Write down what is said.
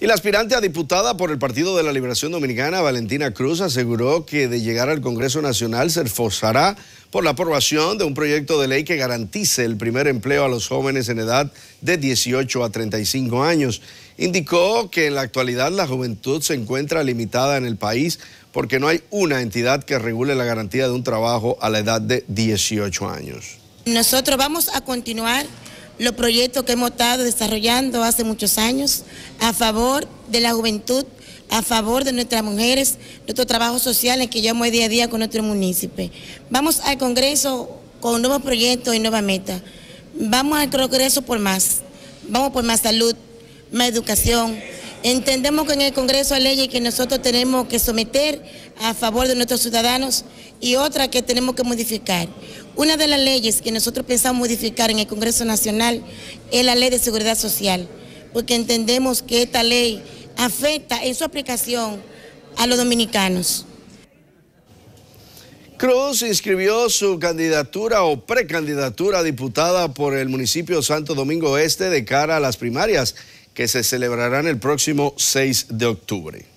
Y la aspirante a diputada por el Partido de la Liberación Dominicana, Valentina Cruz, aseguró que de llegar al Congreso Nacional se esforzará por la aprobación de un proyecto de ley que garantice el primer empleo a los jóvenes en edad de 18 a 35 años. Indicó que en la actualidad la juventud se encuentra limitada en el país porque no hay una entidad que regule la garantía de un trabajo a la edad de 18 años. Nosotros vamos a continuar los proyectos que hemos estado desarrollando hace muchos años a favor de la juventud, a favor de nuestras mujeres, nuestro trabajo social en que llevamos día a día con nuestro municipio. Vamos al Congreso con nuevos proyectos y nuevas metas. Vamos al Congreso por más. Vamos por más salud, más educación, Entendemos que en el Congreso hay leyes que nosotros tenemos que someter a favor de nuestros ciudadanos y otras que tenemos que modificar. Una de las leyes que nosotros pensamos modificar en el Congreso Nacional es la ley de seguridad social, porque entendemos que esta ley afecta en su aplicación a los dominicanos. Cruz inscribió su candidatura o precandidatura diputada por el municipio Santo Domingo Este de cara a las primarias que se celebrarán el próximo 6 de octubre.